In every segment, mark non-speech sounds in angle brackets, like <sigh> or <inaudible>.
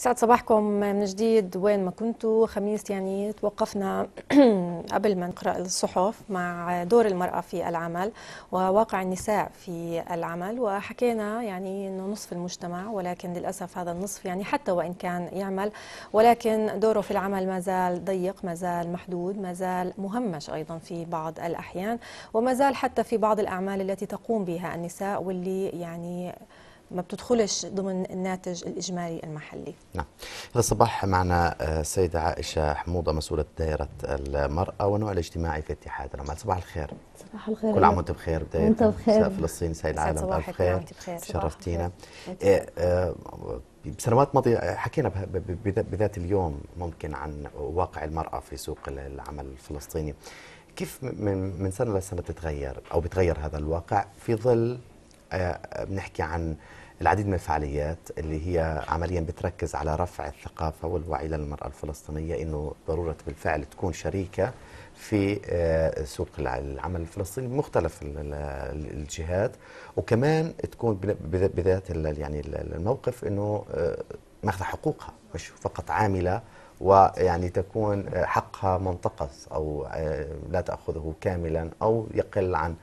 يسعد صباحكم من جديد وين ما كنتوا خميس يعني توقفنا <clears throat> قبل ما نقرا الصحف مع دور المراه في العمل وواقع النساء في العمل وحكينا يعني انه نصف المجتمع ولكن للاسف هذا النصف يعني حتى وان كان يعمل ولكن دوره في العمل ما زال ضيق ما زال محدود ما زال مهمش ايضا في بعض الاحيان وما زال حتى في بعض الاعمال التي تقوم بها النساء واللي يعني ما بتدخلش ضمن الناتج الإجمالي المحلي نعم هذا الصباح معنا آه، السيدة عائشة حموضة مسؤولة دائرة المرأة والنوع الاجتماعي في اتحاد العمال صباح الخير صباح الخير كل عام وانت بخير دائرة وانت بخير فلسطين سيد العالم صباح الخير شرفتينا إيه، آه، بسنوات ماضية آه، حكينا بذات اليوم ممكن عن واقع المرأة في سوق العمل الفلسطيني كيف من سنة لسنة تتغير أو بتغير هذا الواقع في ظل آه، بنحكي عن العديد من الفعاليات اللي هي عمليا بتركز على رفع الثقافة والوعي للمرأة الفلسطينية أنه ضرورة بالفعل تكون شريكة في آه، سوق العمل الفلسطيني مختلف الجهات وكمان تكون بذات يعني الموقف أنه آه، ماخذة حقوقها مش فقط عاملة ويعني تكون حقها منتقص أو لا تأخذه كاملا أو يقل عن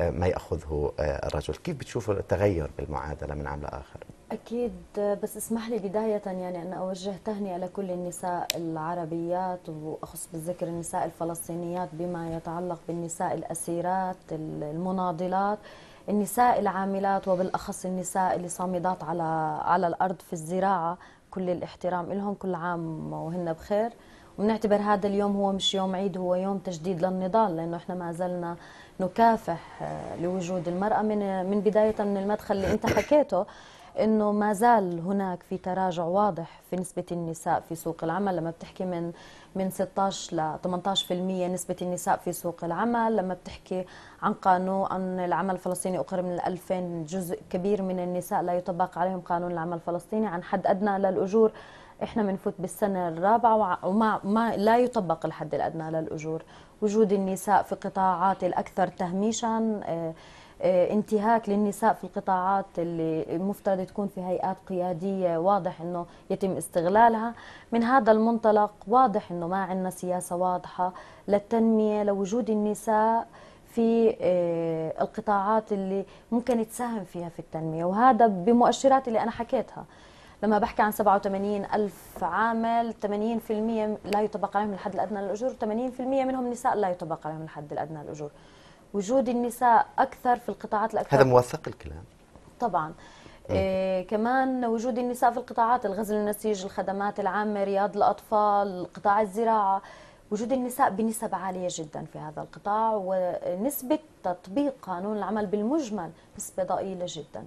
ما ياخذه آه، الرجل كيف بتشوفوا التغير بالمعادله من عام لاخر اكيد بس اسمح لي بدايه يعني ان اوجه تهنئه لكل النساء العربيات واخص بالذكر النساء الفلسطينيات بما يتعلق بالنساء الاسيرات المناضلات النساء العاملات وبالاخص النساء اللي صامدات على على الارض في الزراعه كل الاحترام لهم كل عام وهن بخير ونعتبر هذا اليوم هو مش يوم عيد هو يوم تجديد للنضال لانه احنا ما زلنا نكافح آه، لوجود المراه من من بدايه من المدخل اللي انت حكيته انه ما زال هناك في تراجع واضح في نسبه النساء في سوق العمل لما بتحكي من من 16 ل 18% نسبه النساء في سوق العمل لما بتحكي عن قانون ان العمل الفلسطيني اقر من 2000 جزء كبير من النساء لا يطبق عليهم قانون العمل الفلسطيني عن حد ادنى للاجور احنا بنفوت بالسنه الرابعه وما ما لا يطبق الحد الادنى للاجور وجود النساء في قطاعات الاكثر تهميشا آه، آه، انتهاك للنساء في القطاعات اللي المفترض تكون في هيئات قياديه واضح انه يتم استغلالها من هذا المنطلق واضح انه ما عندنا سياسه واضحه للتنميه لوجود النساء في آه، القطاعات اللي ممكن تساهم فيها في التنميه وهذا بمؤشرات اللي انا حكيتها لما بحكي عن 87 ألف عامل 80% لا يطبق عليهم الحد الأدنى للأجور 80% منهم نساء لا يطبق عليهم الحد الأدنى للأجور وجود النساء أكثر في القطاعات الأكثر هذا موثق الكلام طبعا إيه. إيه كمان وجود النساء في القطاعات الغزل النسيج الخدمات العامة رياض الأطفال قطاع الزراعة وجود النساء بنسب عالية جدا في هذا القطاع ونسبة تطبيق قانون العمل بالمجمل نسبة ضئيلة جدا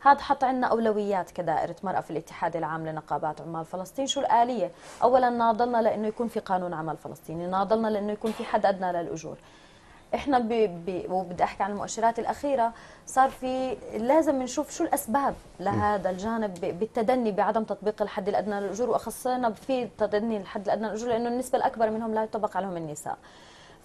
هذا حط عندنا أولويات كدائرة مرأة في الاتحاد العام لنقابات عمال فلسطين شو الآلية أولا ناضلنا لأنه يكون في قانون عمل فلسطيني ناضلنا لأنه يكون في حد أدنى للأجور احنا ب... ب... وبدي احكي عن المؤشرات الاخيره صار في لازم نشوف شو الاسباب لهذا الجانب ب... بالتدني بعدم تطبيق الحد الادنى للاجور واخصنا في تدني الحد الادنى للاجور لانه النسبه الاكبر منهم لا يطبق عليهم النساء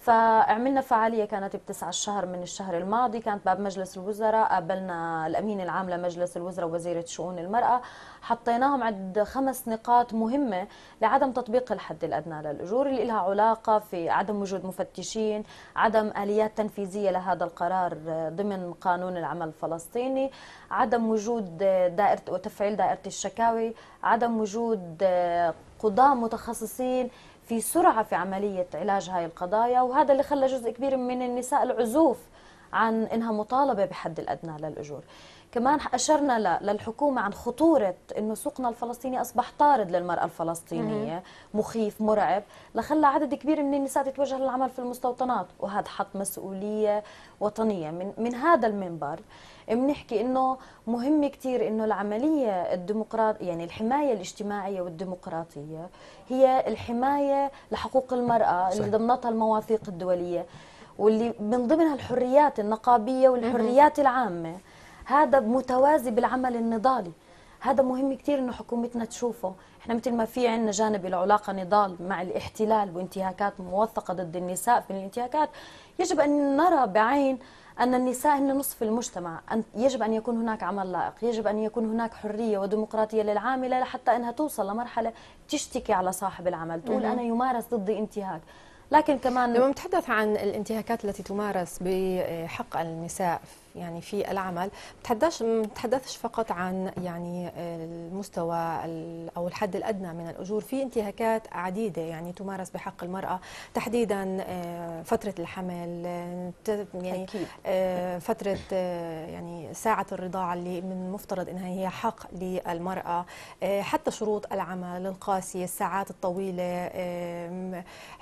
فعملنا فعالية كانت بتسعة الشهر من الشهر الماضي كانت باب مجلس الوزراء قابلنا الأمين العام لمجلس الوزراء وزيرة شؤون المرأة حطيناهم عند خمس نقاط مهمة لعدم تطبيق الحد الأدنى للأجور اللي لها علاقة في عدم وجود مفتشين عدم آليات تنفيذية لهذا القرار ضمن قانون العمل الفلسطيني عدم وجود دائرة وتفعيل دائرة الشكاوي عدم وجود قضاة متخصصين في سرعة في عملية علاج هاي القضايا وهذا اللي خلى جزء كبير من النساء العزوف عن انها مطالبه بحد الادنى للاجور كمان أشرنا للحكومة عن خطورة أنه سوقنا الفلسطيني أصبح طارد للمرأة الفلسطينية مخيف مرعب لخلى عدد كبير من النساء تتوجه للعمل في المستوطنات وهذا حط مسؤولية وطنية من, من هذا المنبر بنحكي انه مهم كثير انه العمليه الديمقراط يعني الحمايه الاجتماعيه والديمقراطيه هي الحمايه لحقوق المراه صحيح. اللي ضمنتها المواثيق الدوليه واللي من ضمنها الحريات النقابيه والحريات العامه هذا متوازي بالعمل النضالي هذا مهم كثير انه حكومتنا تشوفه احنا مثل ما في عندنا جانب العلاقه نضال مع الاحتلال وانتهاكات موثقه ضد النساء في الانتهاكات يجب ان نرى بعين أن النساء هن نصف المجتمع أن يجب أن يكون هناك عمل لائق يجب أن يكون هناك حرية وديمقراطية للعاملة لحتى أنها توصل لمرحلة تشتكي على صاحب العمل تقول أنا يمارس ضدي انتهاك لكن كمان لما نعم، نتحدث عن الانتهاكات التي تمارس بحق النساء يعني في العمل بتحدث بتحدثش فقط عن يعني آه، المستوى او الحد الادنى من الاجور في انتهاكات عديده يعني تمارس بحق المراه تحديدا آه، فتره الحمل آه، يعني أكيد. فتره يعني ساعه الرضاعه اللي من المفترض انها هي حق للمراه حتى شروط العمل القاسيه الساعات الطويله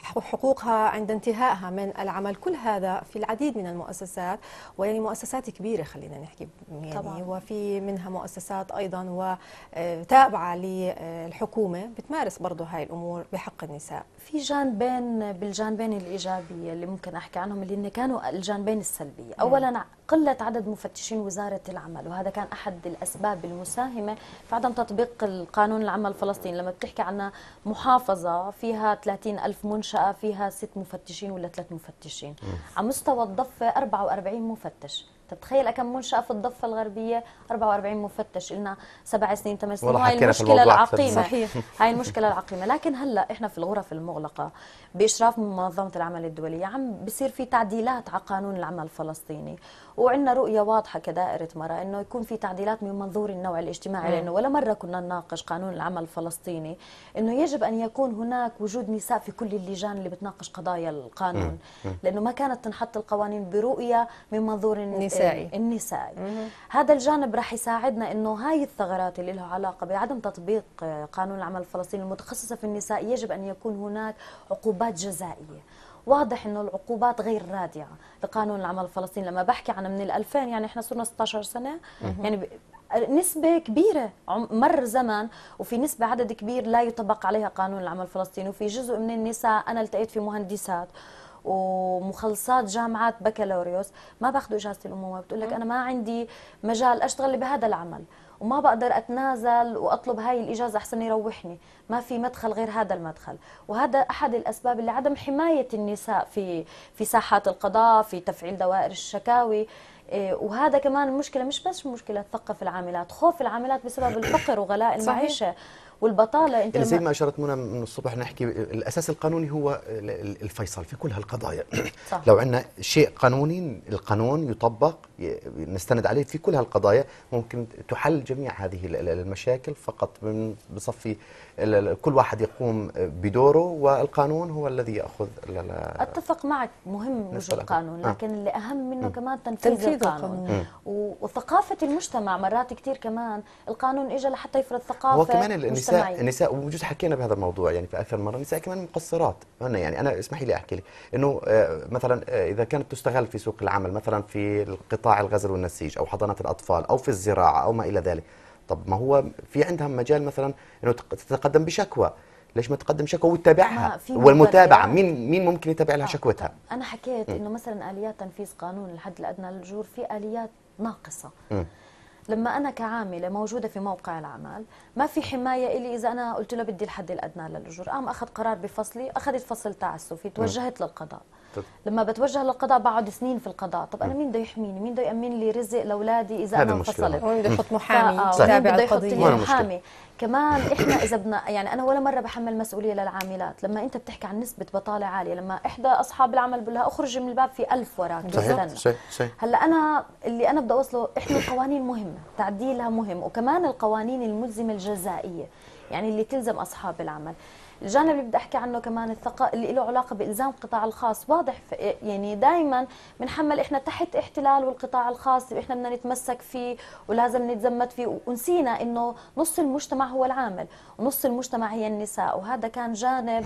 حقوقها عند انتهائها من العمل كل هذا في العديد من المؤسسات ويعني مؤسسات مؤسسات كبيره خلينا نحكي يعني طبعا. وفي منها مؤسسات ايضا وتابعه آه، للحكومه آه، بتمارس برضه هاي الامور بحق النساء في جانبين بالجانبين الايجابيه اللي ممكن احكي عنهم اللي كانوا الجانبين السلبيه نعم. اولا قله عدد مفتشين وزاره العمل وهذا كان احد الاسباب المساهمه في عدم تطبيق القانون العمل الفلسطيني لما بتحكي عنا محافظه فيها 30 ألف منشاه فيها ست مفتشين ولا ثلاث مفتشين على مستوى الضفه 44 مفتش تتخيل كم منشاه في الضفه الغربيه 44 مفتش لنا سبع سنين ثمان سنين هاي المشكله العقيمه صحيح هاي المشكله العقيمه لكن هلا احنا في الغرف المغلقه باشراف منظمه العمل الدوليه عم بصير في تعديلات على قانون العمل الفلسطيني وعندنا رؤيه واضحه كدائره مرا انه يكون في تعديلات من منظور النوع الاجتماعي لانه ولا مره كنا نناقش قانون العمل الفلسطيني انه يجب ان يكون هناك وجود نساء في كل اللجان اللي بتناقش قضايا القانون لانه ما كانت تنحط القوانين برؤيه من منظور النساء النسائي النسائي مم. هذا الجانب راح يساعدنا انه هاي الثغرات اللي لها علاقه بعدم تطبيق آه، قانون العمل الفلسطيني المتخصصه في النساء يجب ان يكون هناك عقوبات جزائيه واضح انه العقوبات غير رادعه لقانون العمل الفلسطيني لما بحكي عن من ال2000 يعني احنا صرنا 16 سنه مم. يعني نسبة كبيرة مر زمن وفي نسبة عدد كبير لا يطبق عليها قانون العمل الفلسطيني وفي جزء من النساء أنا التقيت في مهندسات ومخلصات جامعات بكالوريوس ما باخذوا اجازه الامومه بتقول لك انا ما عندي مجال اشتغل بهذا العمل وما بقدر اتنازل واطلب هاي الاجازه احسن يروحني ما في مدخل غير هذا المدخل وهذا احد الاسباب اللي عدم حمايه النساء في في ساحات القضاء في تفعيل دوائر الشكاوي إيه، وهذا كمان مشكله مش بس مشكله ثقف العاملات خوف العاملات بسبب الفقر وغلاء المعيشه صحيح. والبطاله انت يعني زي ما اشرت منى من الصبح نحكي الاساس القانوني هو الفيصل في كل هالقضايا <coughs> صح. لو عندنا شيء قانوني القانون يطبق نستند عليه في كل هالقضايا ممكن تحل جميع هذه المشاكل فقط من بصفي كل واحد يقوم بدوره والقانون هو الذي ياخذ اتفق معك مهم وجود القانون آه. لكن اللي اهم منه م. كمان تنفيذ, تنفيذ القانون, القانون. وثقافه المجتمع مرات كثير كمان القانون اجى لحتى يفرض ثقافه هو كمان النساء وبجوز حكينا بهذا الموضوع يعني في اكثر مره النساء كمان مقصرات انا يعني انا اسمحي لي احكي لك انه آه، مثلا آه، اذا كانت تستغل في سوق العمل مثلا في القطاع الغزل والنسيج او حضانه الاطفال او في الزراعه او ما الى ذلك طب ما هو في عندها مجال مثلا انه تتقدم بشكوى ليش ما تقدم شكوى وتتابعها والمتابعه مين مين ممكن يتابع لها آه، شكوتها انا حكيت انه مثلا اليات تنفيذ قانون الحد الادنى للاجور في اليات ناقصه م. لما أنا كعاملة موجودة في موقع العمل ما في حماية إلي إذا أنا قلت له بدي الحد الأدنى للأجور قام أخذ قرار بفصلي اخذت فصل تعسفي نعم. توجهت للقضاء لما بتوجه للقضاء بقعد سنين في القضاء طب انا مين بده يحميني مين بده يامن لي رزق لاولادي اذا انا انفصلت وين بده يحط محامي آه، تابع القضيه محامي كمان احنا اذا بدنا يعني انا ولا مره بحمل مسؤوليه للعاملات لما انت بتحكي عن نسبه بطاله عاليه لما احدى اصحاب العمل بقول لها اخرجي من الباب في ألف وراك صحيح صحيح هلا انا اللي انا بدي اوصله احنا القوانين مهمه تعديلها مهم وكمان القوانين الملزمه الجزائيه يعني اللي تلزم اصحاب العمل الجانب اللي بدي احكي عنه كمان الثقه اللي له علاقه بالزام القطاع الخاص واضح يعني دائما بنحمل احنا تحت احتلال والقطاع الخاص احنا بدنا نتمسك فيه ولازم نتزمت فيه ونسينا انه نص المجتمع هو العامل ونص المجتمع هي النساء وهذا كان جانب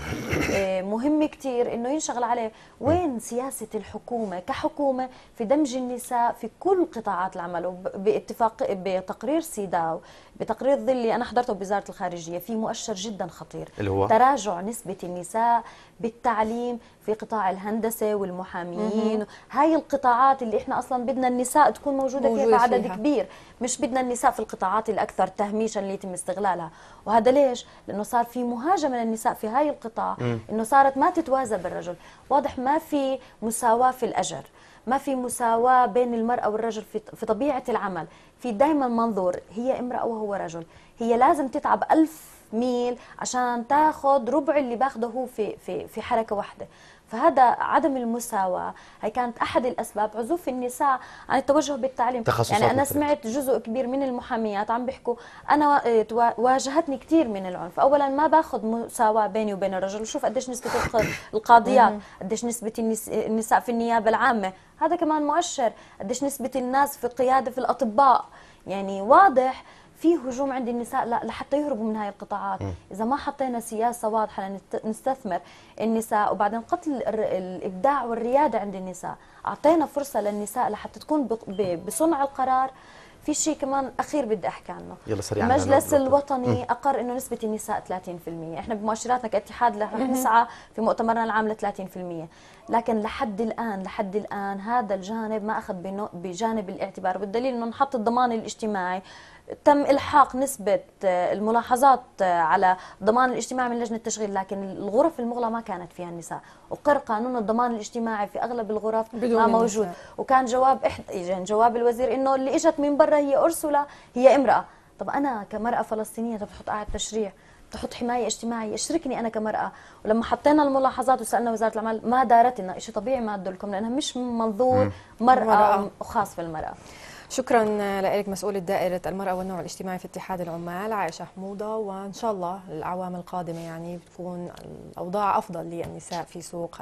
آه، مهم كثير انه ينشغل عليه وين سياسه الحكومه كحكومه في دمج النساء في كل قطاعات العمل باتفاق بتقرير سيداو بتقرير ظلي انا حضرته بوزاره الخارجيه في مؤشر جدا خطير اللي هو تراجع نسبة النساء بالتعليم في قطاع الهندسة والمحاميين هاي القطاعات اللي احنا اصلا بدنا النساء تكون موجودة فيها بعدد فيها. كبير مش بدنا النساء في القطاعات الاكثر تهميشا اللي يتم استغلالها وهذا ليش لانه صار في مهاجمة للنساء في هاي القطاع انه صارت ما تتوازى بالرجل واضح ما في مساواة في الاجر ما في مساواة بين المرأة والرجل في طبيعة العمل في دائما منظور هي امرأة وهو رجل هي لازم تتعب ألف ميل عشان تاخذ ربع اللي باخده هو في في في حركه واحده فهذا عدم المساواة هي كانت أحد الأسباب عزوف النساء عن التوجه بالتعليم يعني أنا سمعت جزء كبير من المحاميات عم بيحكوا أنا آه، واجهتني كثير من العنف أولا ما باخذ مساواة بيني وبين الرجل وشوف قديش نسبة القاضيات قديش نسبة النساء في النيابة العامة هذا كمان مؤشر قديش نسبة الناس في القيادة في الأطباء يعني واضح في هجوم عند النساء لا لحتى يهربوا من هاي القطاعات م. اذا ما حطينا سياسه واضحه لنستثمر النساء وبعدين قتل الابداع والرياده عند النساء اعطينا فرصه للنساء لحتى تكون بصنع القرار في شيء كمان اخير بدي احكي عنه يلا سريعا المجلس أنا الوطني اقر انه نسبه النساء 30% احنا بمؤشراتنا كاتحاد رح نسعى في مؤتمرنا العام ل 30% لكن لحد الآن لحد الآن هذا الجانب ما أخذ بجانب الاعتبار والدليل أنه نحط الضمان الاجتماعي تم الحاق نسبه آه، الملاحظات آه، على الضمان الاجتماعي من لجنه التشغيل لكن الغرف المغلقه ما كانت فيها النساء وقر قانون الضمان الاجتماعي في اغلب الغرف ما موجود النساء. وكان جواب احد يعني جواب الوزير انه اللي اجت من برا هي ارسلة هي امراه طب انا كمراه فلسطينيه تبحث قاعد تشريع تحط حمايه اجتماعيه اشركني انا كمراه ولما حطينا الملاحظات وسالنا وزاره الاعمال ما دارتنا شيء طبيعي ما أدلكم لانها مش منظور مراه وخاص بالمراه شكرا لك مسؤولة دائرة المرأة والنوع الاجتماعي في اتحاد العمال عائشة حمودة وإن شاء الله الأعوام القادمة يعني بتكون الأوضاع أفضل للنساء في سوق